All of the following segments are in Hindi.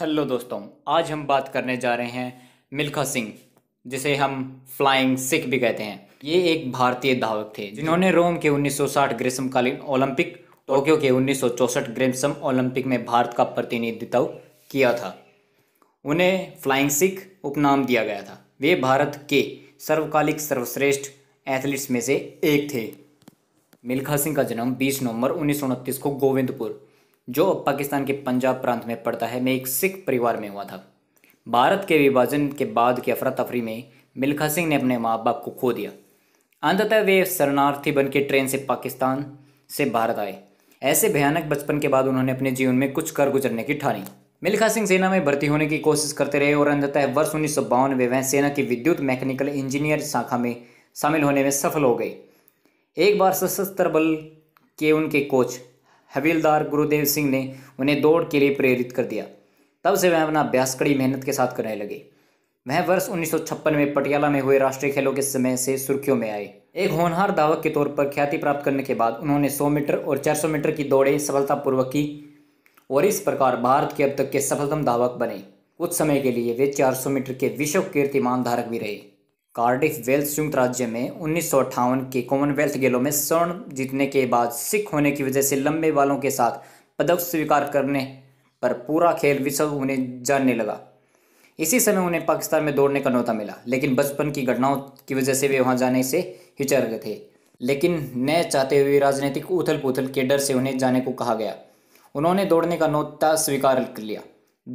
हेलो दोस्तों आज हम बात करने जा रहे हैं मिल्खा सिंह जिसे हम फ्लाइंग सिख भी कहते हैं ये एक भारतीय धावक थे जिन्होंने रोम के 1960 ग्रीष्मकालीन ओलंपिक टोक्यो के 1964 ग्रीष्म ओलंपिक में भारत का प्रतिनिधित्व किया था उन्हें फ्लाइंग सिख उपनाम दिया गया था वे भारत के सर्वकालिक सर्वश्रेष्ठ एथलीट्स में से एक थे मिल्खा सिंह का जन्म 20 नवंबर उन्नीस को गोविंदपुर जो पाकिस्तान के पंजाब प्रांत में पड़ता है मैं एक सिख परिवार में हुआ था भारत के विभाजन के बाद की अफरा तफरी में मिल्खा सिंह ने अपने माँ बाप को खो दिया अंततः वे शरणार्थी बन के ट्रेन से पाकिस्तान से भारत आए ऐसे भयानक बचपन के बाद उन्होंने अपने जीवन में कुछ कर गुजरने की ठानी मिल्खा सिंह सेना में भर्ती होने की कोशिश करते रहे और अंततः वर्ष उन्नीस सौ बावन में वह सेना की विद्युत मैकेनिकल इंजीनियर शाखा में शामिल होने में सफल हो गए एक बार सशस्त्र बल के उनके कोच हवीलदार गुरुदेव सिंह ने उन्हें दौड़ के लिए प्रेरित कर दिया तब से वह अपना अभ्यास कड़ी मेहनत के साथ करने लगे वह वर्ष उन्नीस में पटियाला में हुए राष्ट्रीय खेलों के समय से सुर्खियों में आए एक होनहार धावक के तौर पर ख्याति प्राप्त करने के बाद उन्होंने 100 मीटर और 400 मीटर की दौड़ें सफलतापूर्वक की और इस प्रकार भारत के अब तक के सफलतम धावक बने कुछ समय के लिए वे 400 मीटर के विश्व कीर्तिमान धारक भी रहे कार्डिफ वेल्स संयुक्त राज्य में उन्नीस के कॉमनवेल्थ गेलों में स्वर्ण जीतने के बाद सिख होने की वजह से लंबे बालों के साथ पदक स्वीकार करने पर पूरा खेल विश्व उन्हें जानने लगा इसी समय उन्हें पाकिस्तान में दौड़ने का नौता मिला लेकिन बचपन की घटनाओं की वजह से वे वहां जाने से हिचर गए थे लेकिन न चाहते हुए राजनीतिक उथल पुथल के डर से उन्हें जाने को कहा गया उन्होंने दौड़ने का नौता स्वीकार कर लिया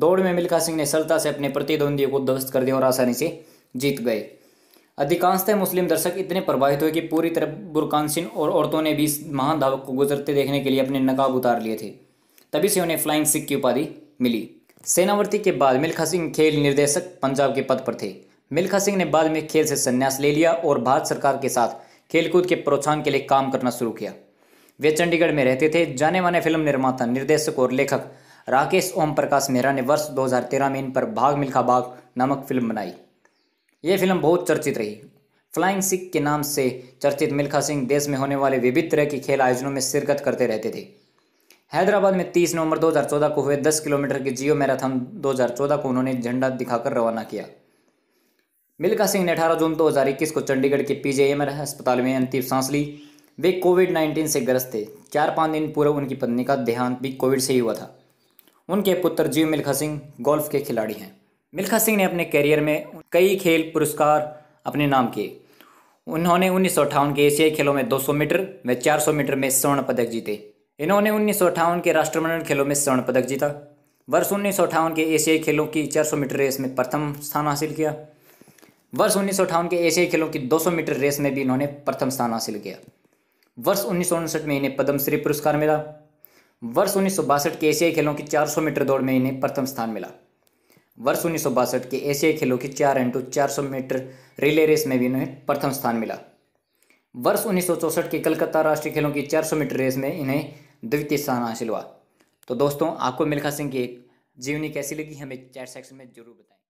दौड़ में मिल्खा सिंह ने सरलता से अपने प्रतिद्वंदियों को ध्वस्त कर दिया और आसानी से जीत गए अधिकांशतः मुस्लिम दर्शक इतने प्रभावित हुए कि पूरी तरह बुरकानसिन और औरतों ने भी इस महान धावक को गुजरते देखने के लिए अपने नकाब उतार लिए थे तभी से उन्हें फ्लाइंग सिख की उपाधि मिली सेनावर्ती के बाद मिल्खा सिंह खेल निर्देशक पंजाब के पद पर थे मिल्खा सिंह ने बाद में खेल से संन्यास ले लिया और भारत सरकार के साथ खेलकूद के प्रोत्साहन के लिए काम करना शुरू किया वे चंडीगढ़ में रहते थे जाने माने फिल्म निर्माता निर्देशक और लेखक राकेश ओम प्रकाश मेहरा ने वर्ष 2013 में इन पर भाग मिल्खा भाग नामक फिल्म बनाई ये फिल्म बहुत चर्चित रही फ्लाइंग सिख के नाम से चर्चित मिल्खा सिंह देश में होने वाले विभिन्न तरह के खेल आयोजनों में शिरकत करते रहते थे हैदराबाद में 30 नवंबर 2014 को हुए 10 किलोमीटर के जियो मैराथन 2014 को उन्होंने झंडा दिखाकर रवाना किया मिल्खा सिंह ने अठारह जून 2021 को चंडीगढ़ के पीजीएम अस्पताल में अंतिम सांस ली वे कोविड 19 से ग्रस्त थे चार पाँच दिन पूर्व उनकी पत्नी का देहांत भी कोविड से ही हुआ था उनके पुत्र जीव मिल्खा सिंह गोल्फ के खिलाड़ी हैं मिल्खा सिंह ने अपने करियर में कई खेल पुरस्कार अपने नाम किए उन्होंने उन्नीस के एशियाई खेलों में 200 मीटर व 400 मीटर में स्वर्ण पदक जीते इन्होंने उन्नीस के राष्ट्रमंडल खेलों में स्वर्ण पदक जीता वर्ष उन्नीस के एशियाई खेलों की 400 मीटर रेस में प्रथम स्थान हासिल किया वर्ष उन्नीस के एशियाई खेलों की 200 मीटर रेस में भी इन्होंने प्रथम स्थान हासिल किया वर्ष उन्नीस में इन्हें पद्मश्री पुरस्कार मिला वर्ष उन्नीस के एशियाई खेलों की चार मीटर दौड़ में इन्हें प्रथम स्थान मिला वर्ष उन्नीस के एशियाई खेलों की चार इंटू चार मीटर रिले रेस में भी इन्हें प्रथम स्थान मिला वर्ष उन्नीस के कलकत्ता राष्ट्रीय खेलों की 400 मीटर रेस में इन्हें द्वितीय स्थान हासिल हुआ तो दोस्तों आपको मिल्खा सिंह की जीवनी कैसी लगी हमें चैट सेक्शन में जरूर बताएं